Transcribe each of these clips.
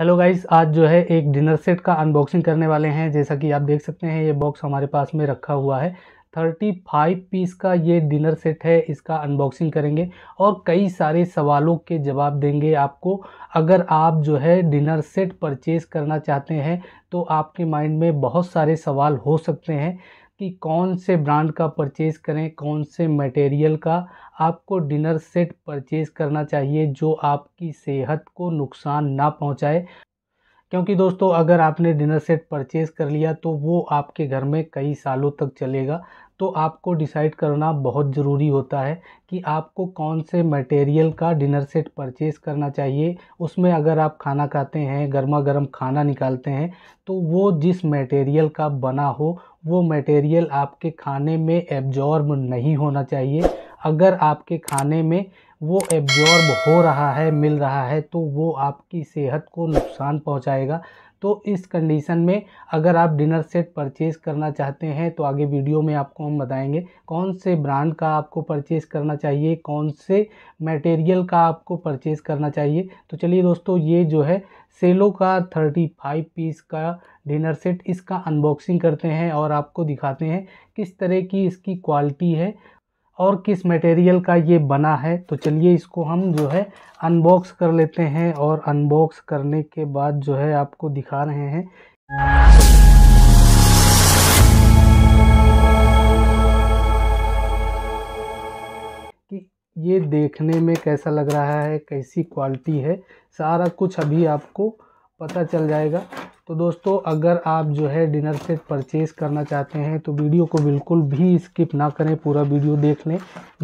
hello guys आज जो है एक डिनर सेट का अनबॉक्सिंग करने वाले हैं जैसा कि आप देख सकते हैं ये बॉक्स हमारे पास में रखा हुआ है थर्टी फाइव पीस का ये डिनर सेट है इसका अनबॉक्सिंग करेंगे और कई सारे सवालों के जवाब देंगे आपको अगर आप जो है डिनर सेट परचेज़ करना चाहते हैं तो आपके माइंड में बहुत सारे सवाल हो सकते हैं कि कौन से ब्रांड का परचेज़ करें कौन से मटेरियल का आपको डिनर सेट परचेज़ करना चाहिए जो आपकी सेहत को नुकसान ना पहुंचाए क्योंकि दोस्तों अगर आपने डिनर सेट परचेज़ कर लिया तो वो आपके घर में कई सालों तक चलेगा तो आपको डिसाइड करना बहुत ज़रूरी होता है कि आपको कौन से मटेरियल का डिनर सेट परचेज़ करना चाहिए उसमें अगर आप खाना खाते हैं गर्मा गर्म खाना निकालते हैं तो वो जिस मटेरियल का बना हो वो मटेरियल आपके खाने में एब्जॉर्ब नहीं होना चाहिए अगर आपके खाने में वो एब्जॉर्ब हो रहा है मिल रहा है तो वो आपकी सेहत को नुकसान पहुंचाएगा तो इस कंडीशन में अगर आप डिनर सेट परचेज़ करना चाहते हैं तो आगे वीडियो में आपको हम बताएंगे कौन से ब्रांड का आपको परचेज़ करना चाहिए कौन से मटेरियल का आपको परचेज़ करना चाहिए तो चलिए दोस्तों ये जो है सेलो का थर्टी फाइव पीस का डिनर सेट इसका अनबॉक्सिंग करते हैं और आपको दिखाते हैं किस तरह की इसकी क्वालिटी है और किस मटेरियल का ये बना है तो चलिए इसको हम जो है अनबॉक्स कर लेते हैं और अनबॉक्स करने के बाद जो है आपको दिखा रहे हैं कि ये देखने में कैसा लग रहा है कैसी क्वालिटी है सारा कुछ अभी आपको पता चल जाएगा तो दोस्तों अगर आप जो है डिनर सेट परचेज़ करना चाहते हैं तो वीडियो को बिल्कुल भी स्किप ना करें पूरा वीडियो देख लें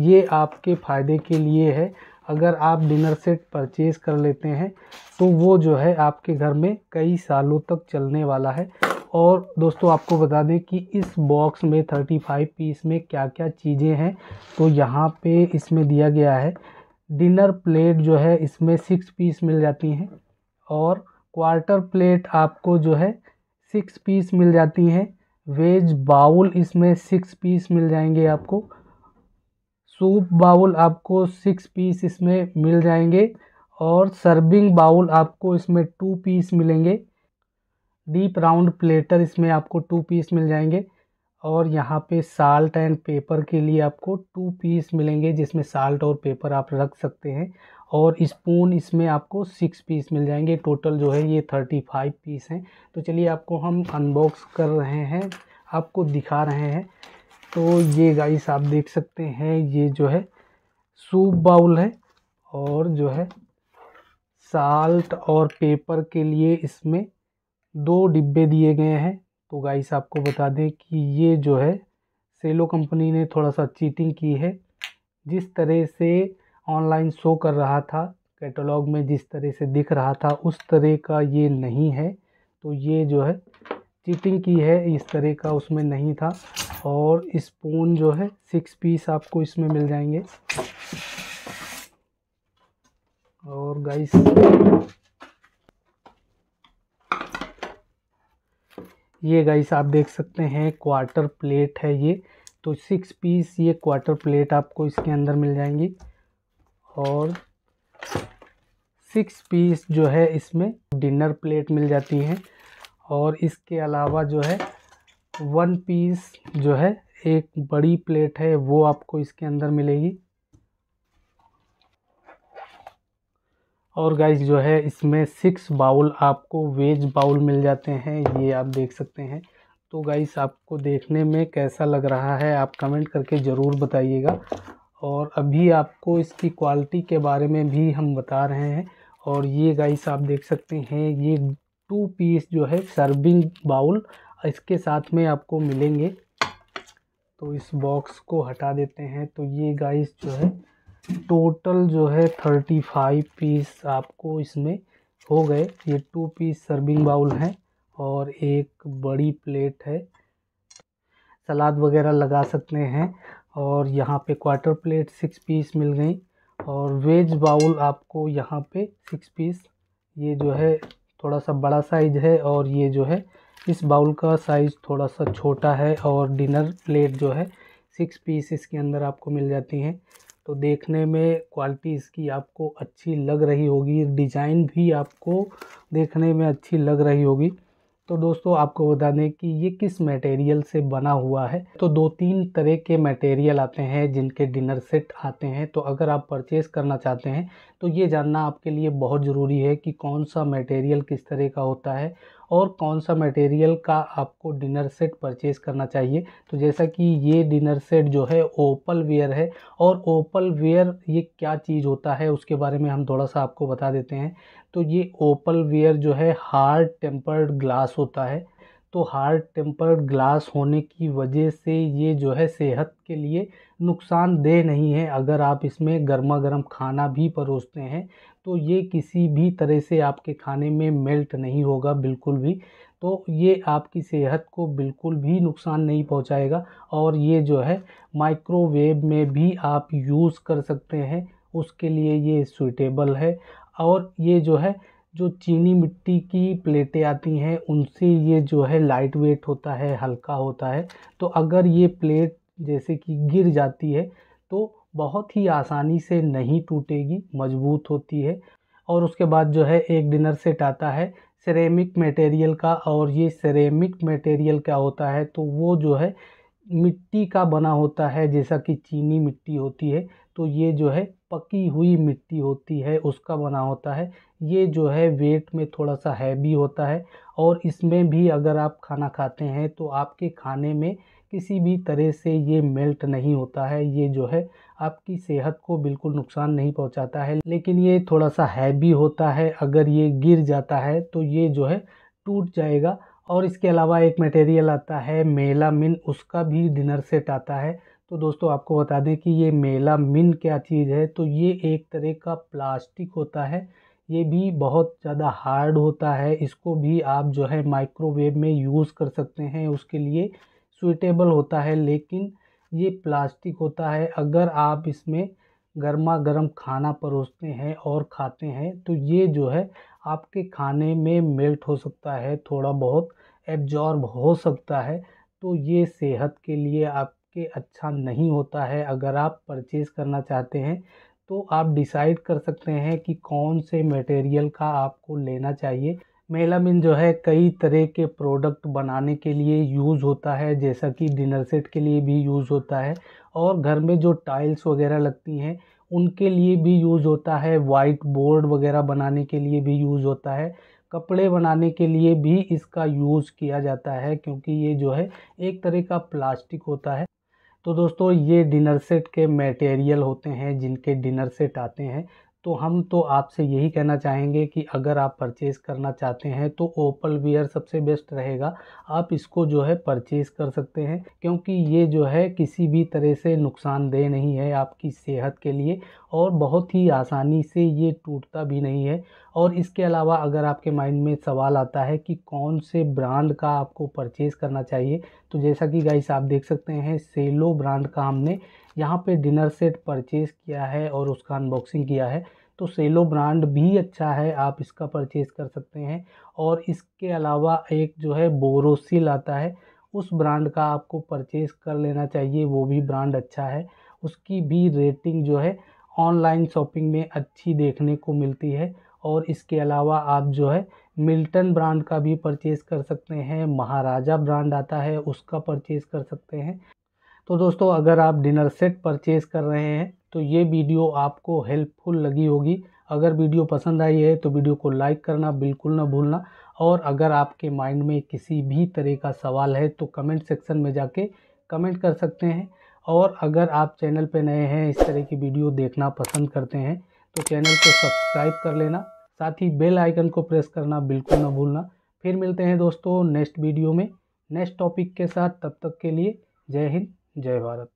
ये आपके फ़ायदे के लिए है अगर आप डिनर सेट परचेज़ कर लेते हैं तो वो जो है आपके घर में कई सालों तक चलने वाला है और दोस्तों आपको बता दें कि इस बॉक्स में 35 पीस में क्या क्या चीज़ें हैं तो यहाँ पे इसमें दिया गया है डिनर प्लेट जो है इसमें सिक्स पीस मिल जाती हैं और क्वार्टर प्लेट आपको जो है सिक्स पीस मिल जाती हैं वेज बाउल इसमें सिक्स पीस मिल जाएंगे आपको सूप बाउल आपको सिक्स पीस इसमें मिल जाएंगे और सर्विंग बाउल आपको इसमें टू पीस मिलेंगे डीप राउंड प्लेटर इसमें आपको टू पीस मिल जाएंगे और यहाँ पे साल्ट एंड पेपर के लिए आपको टू पीस मिलेंगे जिसमें साल्ट और पेपर आप रख सकते हैं और स्पून इसमें आपको सिक्स पीस मिल जाएंगे टोटल जो है ये थर्टी फाइव पीस हैं तो चलिए आपको हम अनबॉक्स कर रहे हैं आपको दिखा रहे हैं तो ये गाइस आप देख सकते हैं ये जो है सूप बाउल है और जो है साल्ट और पेपर के लिए इसमें दो डिब्बे दिए गए हैं तो गाइस आपको बता दें कि ये जो है सेलो कंपनी ने थोड़ा सा चीटिंग की है जिस तरह से ऑनलाइन शो कर रहा था कैटलॉग में जिस तरह से दिख रहा था उस तरह का ये नहीं है तो ये जो है चीटिंग की है इस तरह का उसमें नहीं था और स्पून जो है सिक्स पीस आपको इसमें मिल जाएंगे और गाइस ये गाइस आप देख सकते हैं क्वार्टर प्लेट है ये तो सिक्स पीस ये क्वार्टर प्लेट आपको इसके अंदर मिल जाएंगी और सिक्स पीस जो है इसमें डिनर प्लेट मिल जाती हैं और इसके अलावा जो है वन पीस जो है एक बड़ी प्लेट है वो आपको इसके अंदर मिलेगी और गाइस जो है इसमें सिक्स बाउल आपको वेज बाउल मिल जाते हैं ये आप देख सकते हैं तो गाइस आपको देखने में कैसा लग रहा है आप कमेंट करके ज़रूर बताइएगा और अभी आपको इसकी क्वालिटी के बारे में भी हम बता रहे हैं और ये गाइस आप देख सकते हैं ये टू पीस जो है सर्विंग बाउल इसके साथ में आपको मिलेंगे तो इस बॉक्स को हटा देते हैं तो ये गाइस जो है टोटल जो है थर्टी फाइव पीस आपको इसमें हो गए ये टू पीस सर्विंग बाउल हैं और एक बड़ी प्लेट है सलाद वगैरह लगा सकते हैं और यहाँ पे क्वार्टर प्लेट सिक्स पीस मिल गई और वेज बाउल आपको यहाँ पे सिक्स पीस ये जो है थोड़ा सा बड़ा साइज है और ये जो है इस बाउल का साइज़ थोड़ा सा छोटा है और डिनर प्लेट जो है सिक्स पीस इसके अंदर आपको मिल जाती हैं तो देखने में क्वालिटी इसकी आपको अच्छी लग रही होगी डिज़ाइन भी आपको देखने में अच्छी लग रही होगी तो दोस्तों आपको बता दें कि ये किस मटेरियल से बना हुआ है तो दो तीन तरह के मटेरियल आते हैं जिनके डिनर सेट आते हैं तो अगर आप परचेस करना चाहते हैं तो ये जानना आपके लिए बहुत ज़रूरी है कि कौन सा मटेरियल किस तरह का होता है और कौन सा मटेरियल का आपको डिनर सेट परचेज करना चाहिए तो जैसा कि ये डिनर सेट जो है ओपल वेयर है और ओपल वेयर ये क्या चीज़ होता है उसके बारे में हम थोड़ा सा आपको बता देते हैं तो ये ओपल वेयर जो है हार्ड टेम्पर्ड ग्लास होता है तो हार्ड टेम्पर्ड ग्लास होने की वजह से ये जो है सेहत के लिए नुकसानदेह नहीं है अगर आप इसमें गर्मा गर्म खाना भी परोसते हैं तो ये किसी भी तरह से आपके खाने में मेल्ट नहीं होगा बिल्कुल भी तो ये आपकी सेहत को बिल्कुल भी नुकसान नहीं पहुंचाएगा और ये जो है माइक्रोवेव में भी आप यूज़ कर सकते हैं उसके लिए ये सूटेबल है और ये जो है जो चीनी मिट्टी की प्लेटें आती हैं उनसे ये जो है लाइट वेट होता है हल्का होता है तो अगर ये प्लेट जैसे कि गिर जाती है तो बहुत ही आसानी से नहीं टूटेगी मजबूत होती है और उसके बाद जो है एक डिनर सेट आता है सेरेमिक मटेरियल का और ये सेरेमिक मटेरियल क्या होता है तो वो जो है मिट्टी का बना होता है जैसा कि चीनी मिट्टी होती है तो ये जो है पकी हुई मिट्टी होती है उसका बना होता है ये जो है वेट में थोड़ा सा हैवी होता है और इसमें भी अगर आप खाना खाते हैं तो आपके खाने में किसी भी तरह से ये मेल्ट नहीं होता है ये जो है आपकी सेहत को बिल्कुल नुकसान नहीं पहुंचाता है लेकिन ये थोड़ा सा हैवी होता है अगर ये गिर जाता है तो ये जो है टूट जाएगा और इसके अलावा एक मटेरियल आता है मेला मिन उसका भी डिनर सेट आता है तो दोस्तों आपको बता दें कि ये मेला मिन क्या चीज़ है तो ये एक तरह का प्लास्टिक होता है ये भी बहुत ज़्यादा हार्ड होता है इसको भी आप जो है माइक्रोवेव में यूज़ कर सकते हैं उसके लिए सुइटेबल होता है लेकिन ये प्लास्टिक होता है अगर आप इसमें गर्मा गर्म खाना परोसते हैं और खाते हैं तो ये जो है आपके खाने में मेल्ट हो सकता है थोड़ा बहुत एब्जॉर्ब हो सकता है तो ये सेहत के लिए आपके अच्छा नहीं होता है अगर आप परचेज़ करना चाहते हैं तो आप डिसाइड कर सकते हैं कि कौन से मटेरियल का आपको लेना चाहिए मेलामिन जो है कई तरह के प्रोडक्ट बनाने के लिए यूज़ होता है जैसा कि डिनर सेट के लिए भी यूज़ होता है और घर में जो टाइल्स वगैरह लगती हैं उनके लिए भी यूज़ होता है वाइट बोर्ड वगैरह बनाने के लिए भी यूज़ होता है कपड़े बनाने के लिए भी इसका यूज़ किया जाता है क्योंकि ये जो है एक तरह का प्लास्टिक होता है तो दोस्तों ये डिनर सेट के मटेरियल होते हैं जिनके डिनर सेट आते हैं तो हम तो आपसे यही कहना चाहेंगे कि अगर आप परचेज़ करना चाहते हैं तो ओपल वियर सबसे बेस्ट रहेगा आप इसको जो है परचेज़ कर सकते हैं क्योंकि ये जो है किसी भी तरह से नुकसानदेह नहीं है आपकी सेहत के लिए और बहुत ही आसानी से ये टूटता भी नहीं है और इसके अलावा अगर आपके माइंड में सवाल आता है कि कौन से ब्रांड का आपको परचेज़ करना चाहिए तो जैसा कि गाइस आप देख सकते हैं सेलो ब्रांड का हमने यहाँ पे डिनर सेट परचेज़ किया है और उसका अनबॉक्सिंग किया है तो सेलो ब्रांड भी अच्छा है आप इसका परचेज़ कर सकते हैं और इसके अलावा एक जो है बोरोसिल आता है उस ब्रांड का आपको परचेज़ कर लेना चाहिए वो भी ब्रांड अच्छा है उसकी भी रेटिंग जो है ऑनलाइन शॉपिंग में अच्छी देखने को मिलती है और इसके अलावा आप जो है मिल्टन ब्रांड का भी परचेज़ कर सकते हैं महाराजा ब्रांड आता है उसका परचेज़ कर सकते हैं तो दोस्तों अगर आप डिनर सेट परचेज़ कर रहे हैं तो ये वीडियो आपको हेल्पफुल लगी होगी अगर वीडियो पसंद आई है तो वीडियो को लाइक करना बिल्कुल ना भूलना और अगर आपके माइंड में किसी भी तरह का सवाल है तो कमेंट सेक्शन में जाके कमेंट कर सकते हैं और अगर आप चैनल पर नए हैं इस तरह की वीडियो देखना पसंद करते हैं तो चैनल को सब्सक्राइब कर लेना साथ ही बेल आइकन को प्रेस करना बिल्कुल ना भूलना फिर मिलते हैं दोस्तों नेक्स्ट वीडियो में नेक्स्ट टॉपिक के साथ तब तक के लिए जय हिंद जय भारत